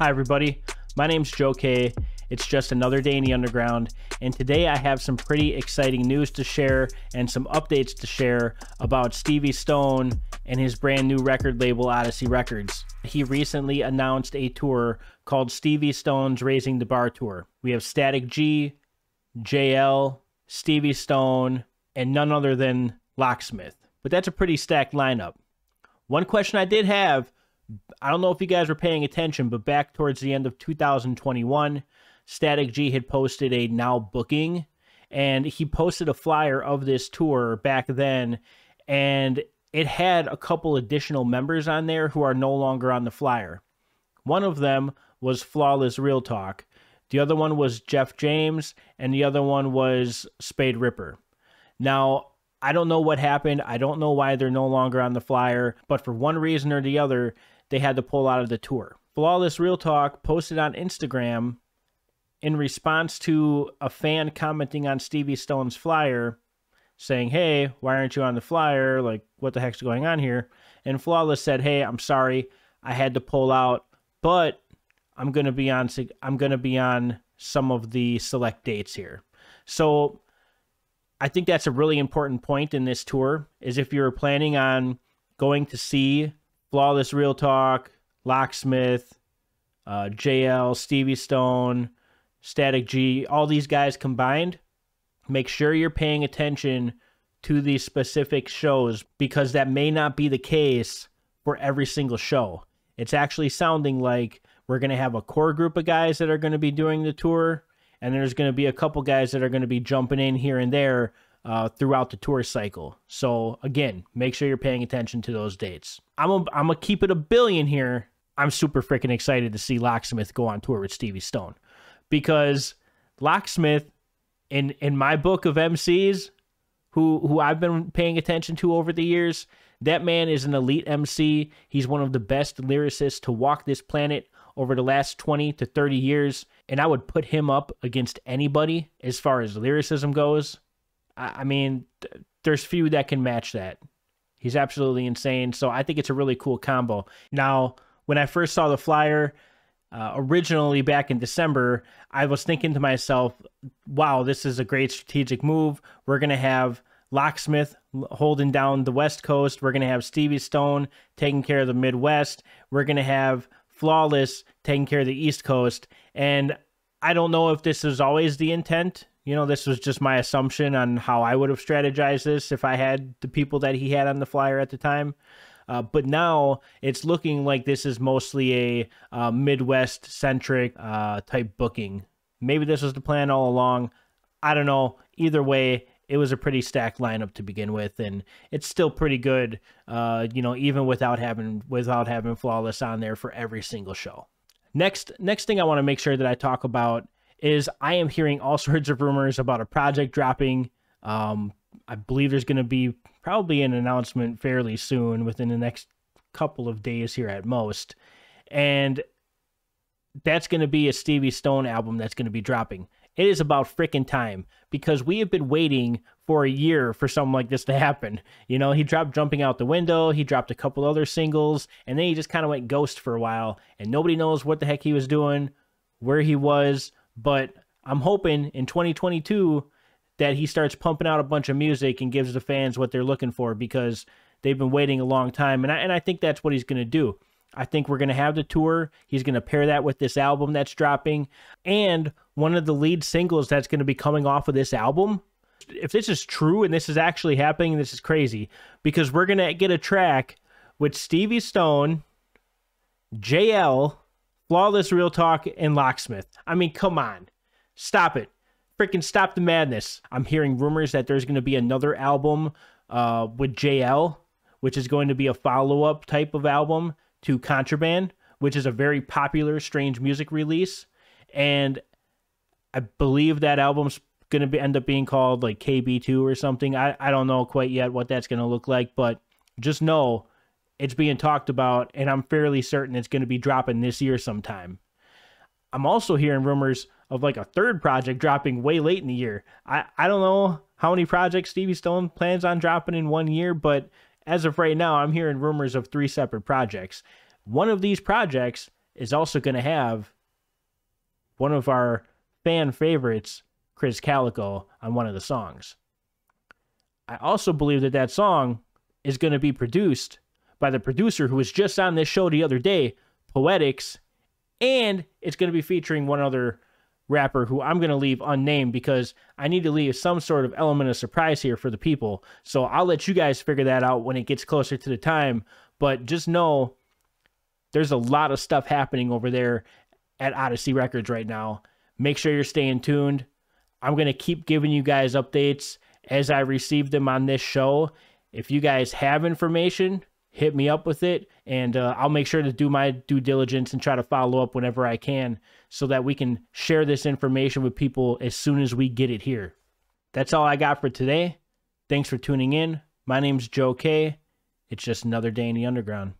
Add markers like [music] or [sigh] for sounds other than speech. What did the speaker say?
Hi, everybody. My name's Joe K. It's just another day in the underground, and today I have some pretty exciting news to share and some updates to share about Stevie Stone and his brand new record label, Odyssey Records. He recently announced a tour called Stevie Stone's Raising the Bar Tour. We have Static G, JL, Stevie Stone, and none other than Locksmith. But that's a pretty stacked lineup. One question I did have I don't know if you guys were paying attention, but back towards the end of 2021, Static G had posted a now booking and he posted a flyer of this tour back then and it had a couple additional members on there who are no longer on the flyer. One of them was Flawless Real Talk, the other one was Jeff James, and the other one was Spade Ripper. Now, I don't know what happened. I don't know why they're no longer on the flyer, but for one reason or the other, they had to pull out of the tour. Flawless Real Talk posted on Instagram in response to a fan commenting on Stevie Stone's flyer saying, Hey, why aren't you on the flyer? Like, what the heck's going on here? And Flawless said, Hey, I'm sorry. I had to pull out, but I'm going to be on, I'm going to be on some of the select dates here. So I think that's a really important point in this tour is if you're planning on going to see Flawless Real Talk, Locksmith, uh, JL, Stevie Stone, Static G, all these guys combined. Make sure you're paying attention to these specific shows because that may not be the case for every single show. It's actually sounding like we're going to have a core group of guys that are going to be doing the tour, and there's going to be a couple guys that are going to be jumping in here and there uh, throughout the tour cycle. So again, make sure you're paying attention to those dates. I'm a, I'm gonna keep it a billion here. I'm super freaking excited to see Locksmith go on tour with Stevie Stone because Locksmith, in in my book of MCs, who who I've been paying attention to over the years, that man is an elite MC. He's one of the best lyricists to walk this planet over the last 20 to 30 years, and I would put him up against anybody as far as lyricism goes. I, I mean, th- there's few that can match that. He's absolutely insane. So I think it's a really cool combo. Now, when I first saw the flyer, uh, originally back in December, I was thinking to myself, wow, this is a great strategic move. We're going to have Locksmith holding down the West Coast. We're going to have Stevie Stone taking care of the Midwest. We're going to have Flawless taking care of the East Coast. And I don't know if this is always the intent you know, this was just my assumption on how I would have strategized this if I had the people that he had on the flyer at the time. Uh, but now it's looking like this is mostly a uh, Midwest centric uh, type booking. Maybe this was the plan all along. I don't know. Either way, it was a pretty stacked lineup to begin with, and it's still pretty good. Uh, you know, even without having without having flawless on there for every single show. Next, next thing I want to make sure that I talk about is I am hearing all [laughs] sorts of rumors about a project dropping. Um, I believe there's going to be probably an announcement fairly soon, within the next couple of days here at most. And that's going to be a Stevie Stone album that's going to be dropping. It is about freaking time because we have been waiting for a year for something like this to happen. You know, he dropped Jumping Out the Window, he dropped a couple other singles, and then he just kind of went ghost for a while, and nobody knows what the heck he was doing, where he was, but I'm hoping in 2022 that he starts pumping out a bunch of music and gives the fans what they're looking for because they've been waiting a long time. And I, and I think that's what he's going to do. I think we're going to have the tour. He's going to pair that with this album that's dropping. And one of the lead singles that's going to be coming off of this album. If this is true and this is actually happening, this is crazy because we're going to get a track with Stevie Stone, JL, Flawless Real Talk, and Locksmith. I mean, come on. Stop it. Freaking stop the madness. I'm hearing rumors that there's going to be another album uh, with JL, which is going to be a follow up type of album to Contraband, which is a very popular strange music release. And I believe that album's going to end up being called like KB2 or something. I, I don't know quite yet what that's going to look like, but just know it's being talked about, and I'm fairly certain it's going to be dropping this year sometime. I'm also hearing rumors of like a third project dropping way late in the year. I, I don't know how many projects Stevie Stone plans on dropping in one year, but as of right now, I'm hearing rumors of three separate projects. One of these projects is also going to have one of our fan favorites, Chris Calico, on one of the songs. I also believe that that song is going to be produced by the producer who was just on this show the other day, Poetics, and it's going to be featuring one other rapper who I'm going to leave unnamed because I need to leave some sort of element of surprise here for the people. So I'll let you guys figure that out when it gets closer to the time, but just know there's a lot of stuff happening over there at Odyssey Records right now. Make sure you're staying tuned. I'm going to keep giving you guys updates as I receive them on this show. If you guys have information, hit me up with it and uh, i'll make sure to do my due diligence and try to follow up whenever i can so that we can share this information with people as soon as we get it here that's all i got for today thanks for tuning in my name's joe k it's just another day in the underground